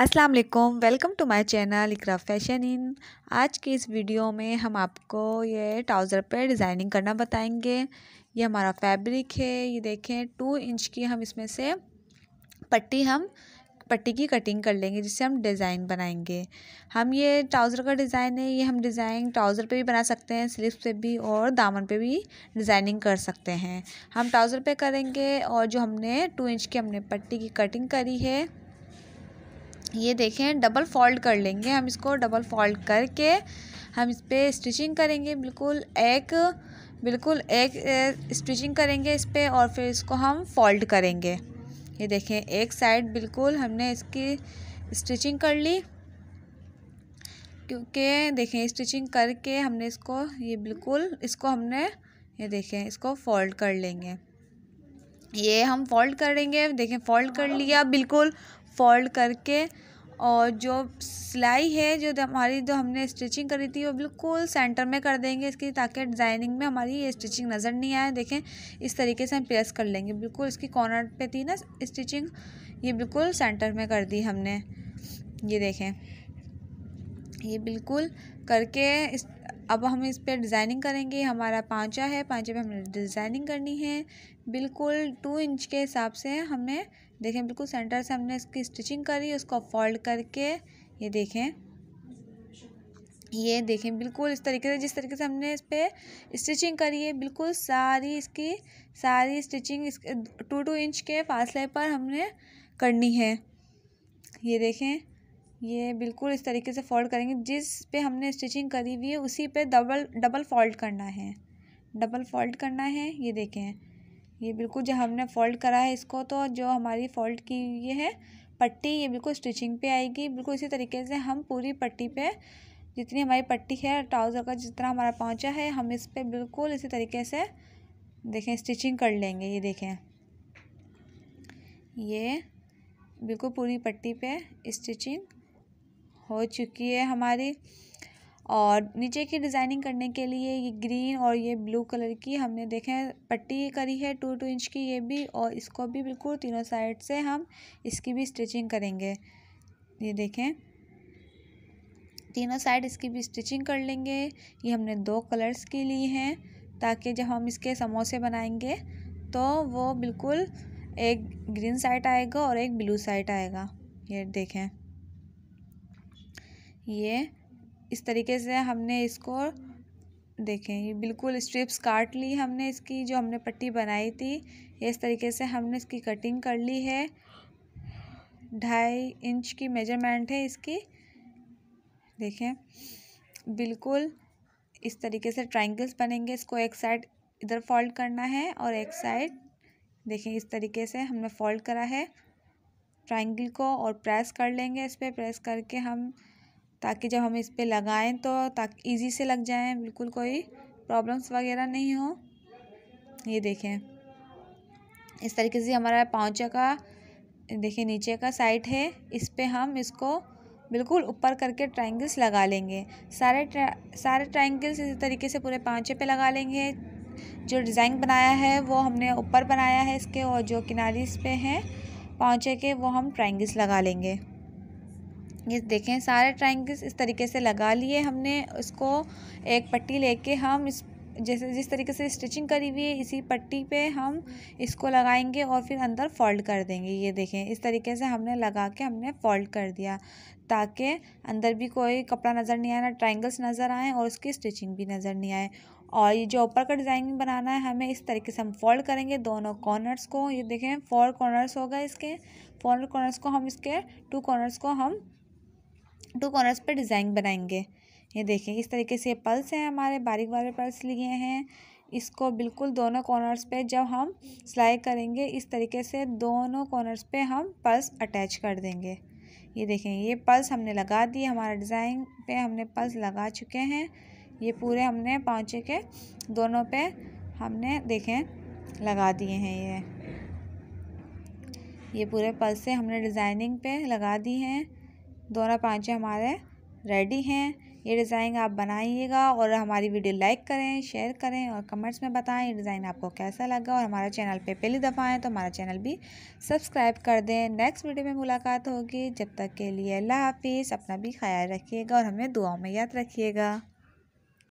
अस्सलाम वालेकुम welcome to my channel Iqra fashion इन आज की इस वीडियो में हम आपको ये ट्राउज़र पे डिज़ाइनिंग करना बताएंगे ये हमारा फैब्रिक है ये देखें टू इंच की हम इसमें से पट्टी हम पट्टी की कटिंग कर लेंगे जिससे हम डिज़ाइन बनाएंगे हम ये ट्राउज़र का डिज़ाइन है ये हम डिज़ाइन ट्राउज़र पे भी बना सकते हैं स्लीव पे भी और दामन पे भी डिज़ाइनिंग कर सकते हैं हम ट्राउज़र पे करेंगे और जो हमने टू इंच की हमने पट्टी की कटिंग करी है ये देखें डबल फोल्ड कर लेंगे हम इसको डबल फोल्ड करके हम इस पर स्टिचिंग करेंगे बिल्कुल एक बिल्कुल एक स्टिचिंग करेंगे इस पर और फिर इसको हम फोल्ड करेंगे ये देखें एक साइड बिल्कुल हमने इसकी स्टिचिंग कर ली क्योंकि देखें स्टिचिंग करके हमने इसको ये बिल्कुल इसको हमने ये देखें इसको फोल्ड कर लेंगे ये हम फोल्ड करेंगे देखें फोल्ड कर लिया बिल्कुल फोल्ड करके और जो सिलाई है जो हमारी जो हमने स्टिचिंग करी थी वो बिल्कुल सेंटर में कर देंगे इसकी ताकि डिज़ाइनिंग में हमारी ये स्टिचिंग नज़र नहीं आए देखें इस तरीके से हम प्रेस कर लेंगे बिल्कुल इसकी कॉर्नर पे थी ना स्टिचिंग ये बिल्कुल सेंटर में कर दी हमने ये देखें ये बिल्कुल करके इस अब हम इस पर डिज़ाइनिंग करेंगे हमारा पाँचा है पाँचे पे हमें डिज़ाइनिंग करनी है बिल्कुल टू इंच के हिसाब से हमें देखें बिल्कुल सेंटर से हमने इसकी स्टिचिंग करी उसको फोल्ड करके ये देखें ये देखें बिल्कुल इस तरीके से जिस तरीके से हमने इस पर स्टिचिंग करी है बिल्कुल सारी इसकी सारी स्टिचिंग इस टू टू इंच के फासले पर हमने करनी है ये देखें ये बिल्कुल इस तरीके से फोल्ड करेंगे जिस पे हमने स्टिचिंग करी हुई है उसी पे डबल डबल फोल्ड करना है डबल फोल्ड करना है ये देखें ये बिल्कुल जो हमने फोल्ड करा है इसको तो जो हमारी फोल्ड की ये है पट्टी ये बिल्कुल स्टिचिंग पे आएगी बिल्कुल इसी तरीके से हम पूरी पट्टी पे जितनी हमारी पट्टी है ट्राउज़र का जितना हमारा पहुँचा है हम इस पर बिल्कुल इसी तरीके से देखें स्टिचिंग कर लेंगे ये देखें ये बिल्कुल पूरी पट्टी पे स्टिचिंग हो चुकी है हमारी और नीचे की डिज़ाइनिंग करने के लिए ये ग्रीन और ये ब्लू कलर की हमने देखें पट्टी करी है टू टू इंच की ये भी और इसको भी बिल्कुल तीनों साइड से हम इसकी भी स्टिचिंग करेंगे ये देखें तीनों साइड इसकी भी स्टिचिंग कर लेंगे ये हमने दो कलर्स की ली हैं ताकि जब हम इसके समोसे बनाएंगे तो वो बिल्कुल एक ग्रीन साइड आएगा और एक ब्लू साइड आएगा ये देखें ये इस तरीके से हमने इसको देखें ये बिल्कुल स्ट्रिप्स काट ली हमने इसकी जो हमने पट्टी बनाई थी इस तरीके से हमने इसकी कटिंग कर ली है ढाई इंच की मेजरमेंट है इसकी देखें बिल्कुल इस तरीके से ट्राइंगल्स बनेंगे इसको एक साइड इधर फोल्ड करना है और एक साइड देखें इस तरीके से हमने फोल्ड करा है ट्राइंगल को और प्रेस कर लेंगे इस पर प्रेस करके हम ताकि जब हम इस पर लगाएँ तो ताकि ईजी से लग जाएँ बिल्कुल कोई प्रॉब्लम्स वगैरह नहीं हो ये देखें इस तरीके से हमारा पाँचा का देखिए नीचे का साइड है इस पर हम इसको बिल्कुल ऊपर करके ट्राइंगल्स लगा लेंगे सारे ट्रा, सारे ट्राइंगल्स इसी तरीके से पूरे पाँचे पे लगा लेंगे जो डिज़ाइन बनाया है वो हमने ऊपर बनाया है इसके और जो इस पर हैं पाँचे के वो हम ट्राइंगल्स लगा लेंगे ये देखें सारे ट्राइंगल्स इस तरीके से लगा लिए हमने उसको एक पट्टी लेके हम इस जैसे जिस तरीके से स्टिचिंग करी हुई है इसी पट्टी पे हम इसको लगाएंगे और फिर अंदर फोल्ड कर देंगे ये देखें इस तरीके से हमने लगा के हमने फोल्ड कर दिया ताकि अंदर भी कोई कपड़ा नज़र नहीं आए ना ट्राइंगल्स नज़र आए और उसकी स्टिचिंग भी नज़र नहीं आए और ये जो ऊपर का डिज़ाइन बनाना है हमें इस तरीके से हम फोल्ड करेंगे दोनों कॉर्नर्स को ये देखें फोर कॉर्नर्स होगा इसके फोर कॉर्नर्स को हम इसके टू कॉर्नर्स को हम टू कॉर्नर्स पे डिज़ाइन बनाएंगे ये देखें इस तरीके से ये पल्स हैं हमारे बारीक वाले पल्स लिए हैं इसको बिल्कुल दोनों कॉर्नर्स पे जब हम सिलाई करेंगे इस तरीके से दोनों कॉर्नर्स पे हम पल्स अटैच कर देंगे ये देखें ये पल्स हमने लगा दिए हमारा डिज़ाइन पे हमने पल्स लगा चुके हैं ये पूरे हमने पाँचे के दोनों पे हमने देखें लगा दिए हैं ये ये पूरे पल्स से हमने डिज़ाइनिंग पे लगा दी हैं दोनों पांचे हमारे रेडी हैं ये डिज़ाइन आप बनाइएगा और हमारी वीडियो लाइक करें शेयर करें और कमेंट्स में बताएं ये डिज़ाइन आपको कैसा लगा और हमारा चैनल पे पहली दफ़ा आएँ तो हमारा चैनल भी सब्सक्राइब कर दें नेक्स्ट वीडियो में मुलाकात होगी जब तक के लिए अल्लाह हाफिज़ अपना भी ख्याल रखिएगा और हमें दुआओं में याद रखिएगा